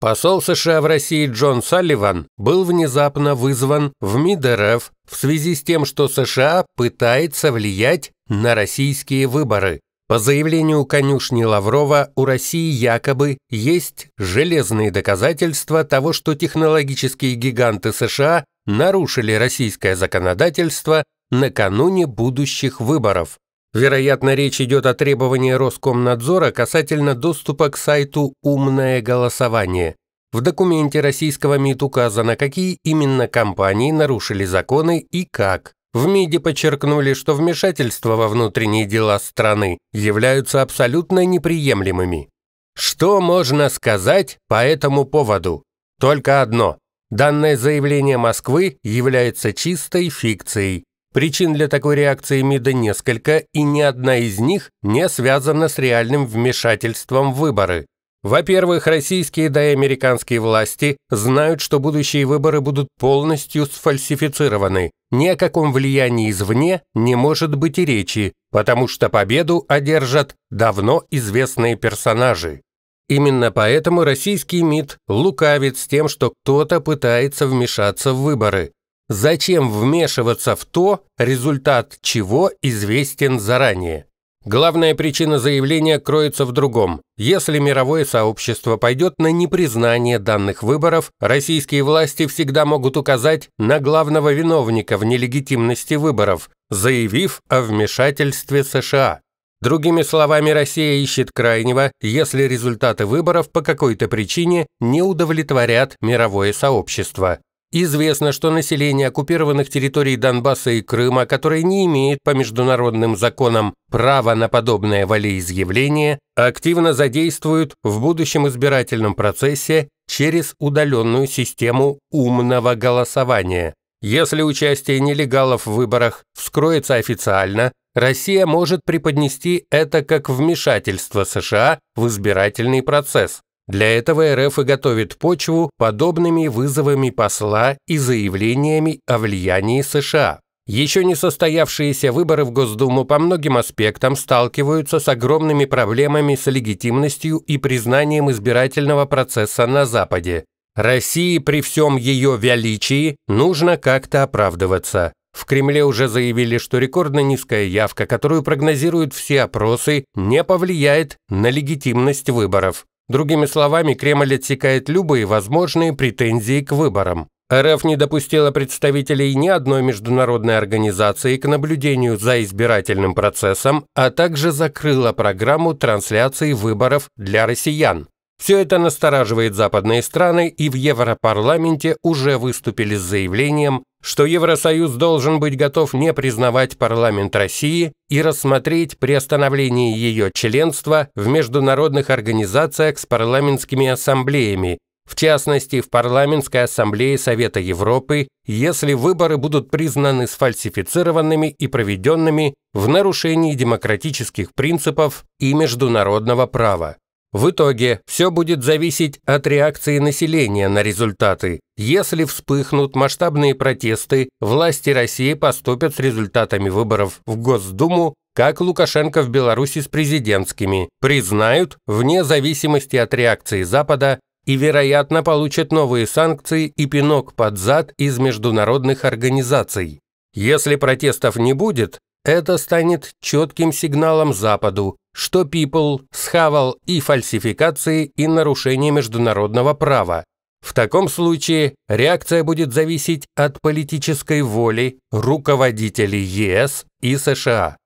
Посол США в России Джон Салливан был внезапно вызван в МИД РФ в связи с тем, что США пытается влиять на российские выборы. По заявлению конюшни Лаврова, у России якобы есть железные доказательства того, что технологические гиганты США нарушили российское законодательство накануне будущих выборов. Вероятно, речь идет о требовании Роскомнадзора касательно доступа к сайту «Умное голосование». В документе российского МИД указано, какие именно компании нарушили законы и как. В МИДе подчеркнули, что вмешательства во внутренние дела страны являются абсолютно неприемлемыми. Что можно сказать по этому поводу? Только одно. Данное заявление Москвы является чистой фикцией. Причин для такой реакции МИДа несколько, и ни одна из них не связана с реальным вмешательством в выборы. Во-первых, российские да и американские власти знают, что будущие выборы будут полностью сфальсифицированы. Ни о каком влиянии извне не может быть и речи, потому что победу одержат давно известные персонажи. Именно поэтому российский МИД лукавит с тем, что кто-то пытается вмешаться в выборы. Зачем вмешиваться в то, результат чего известен заранее? Главная причина заявления кроется в другом. Если мировое сообщество пойдет на непризнание данных выборов, российские власти всегда могут указать на главного виновника в нелегитимности выборов, заявив о вмешательстве США. Другими словами, Россия ищет крайнего, если результаты выборов по какой-то причине не удовлетворят мировое сообщество. Известно, что население оккупированных территорий Донбасса и Крыма, которое не имеет по международным законам права на подобное волеизъявление, активно задействуют в будущем избирательном процессе через удаленную систему умного голосования. Если участие нелегалов в выборах вскроется официально, Россия может преподнести это как вмешательство США в избирательный процесс. Для этого РФ и готовит почву подобными вызовами посла и заявлениями о влиянии США. Еще не состоявшиеся выборы в Госдуму по многим аспектам сталкиваются с огромными проблемами с легитимностью и признанием избирательного процесса на Западе. России при всем ее величии нужно как-то оправдываться. В Кремле уже заявили, что рекордно низкая явка, которую прогнозируют все опросы, не повлияет на легитимность выборов. Другими словами, Кремль отсекает любые возможные претензии к выборам. РФ не допустила представителей ни одной международной организации к наблюдению за избирательным процессом, а также закрыла программу трансляции выборов для россиян. Все это настораживает западные страны, и в Европарламенте уже выступили с заявлением что Евросоюз должен быть готов не признавать парламент России и рассмотреть приостановление ее членства в международных организациях с парламентскими ассамблеями, в частности в Парламентской ассамблее Совета Европы, если выборы будут признаны сфальсифицированными и проведенными в нарушении демократических принципов и международного права. В итоге все будет зависеть от реакции населения на результаты. Если вспыхнут масштабные протесты, власти России поступят с результатами выборов в Госдуму, как Лукашенко в Беларуси с президентскими, признают, вне зависимости от реакции Запада, и, вероятно, получат новые санкции и пинок под зад из международных организаций. Если протестов не будет, это станет четким сигналом Западу, что People схавал и фальсификации, и нарушение международного права. В таком случае реакция будет зависеть от политической воли руководителей ЕС и США.